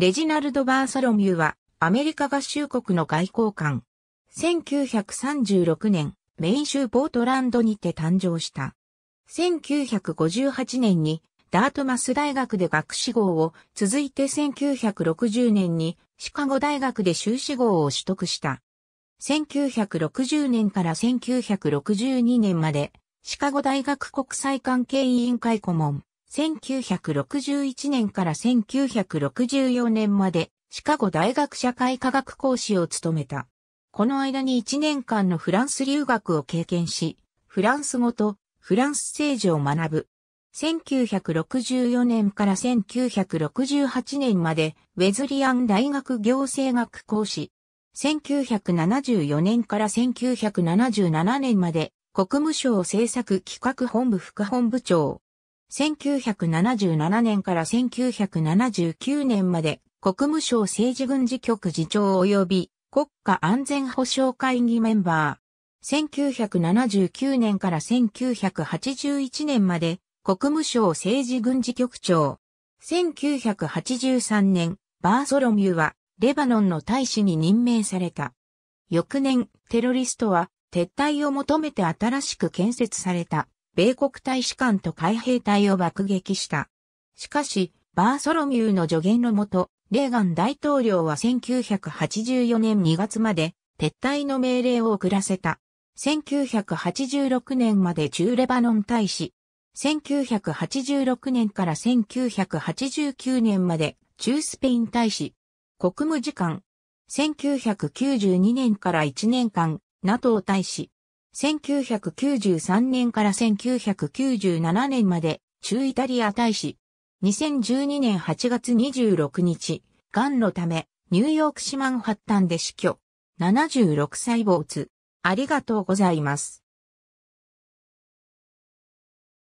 レジナルド・バーサロミューは、アメリカ合衆国の外交官。1936年、メイン州ポートランドにて誕生した。1958年に、ダートマス大学で学士号を、続いて1960年に、シカゴ大学で修士号を取得した。1960年から1962年まで、シカゴ大学国際関係委員会顧問。1961年から1964年までシカゴ大学社会科学講師を務めた。この間に1年間のフランス留学を経験し、フランス語とフランス政治を学ぶ。1964年から1968年までウェズリアン大学行政学講師。1974年から1977年まで国務省政策企画本部副本部長。1977年から1979年まで国務省政治軍事局次長及び国家安全保障会議メンバー。1979年から1981年まで国務省政治軍事局長。1983年、バーソロミューはレバノンの大使に任命された。翌年、テロリストは撤退を求めて新しく建設された米国大使館と海兵隊を爆撃した。しかし、バーソロミューの助言のもと、レーガン大統領は1984年2月まで撤退の命令を遅らせた。1986年まで中レバノン大使。1986年から1989年まで中スペイン大使。国務次官。1992年から1年間、NATO 大使。1993年から1997年まで中イタリア大使。2012年8月26日、癌のため、ニューヨーク市マンハッタンで死去。76歳没。ありがとうございます。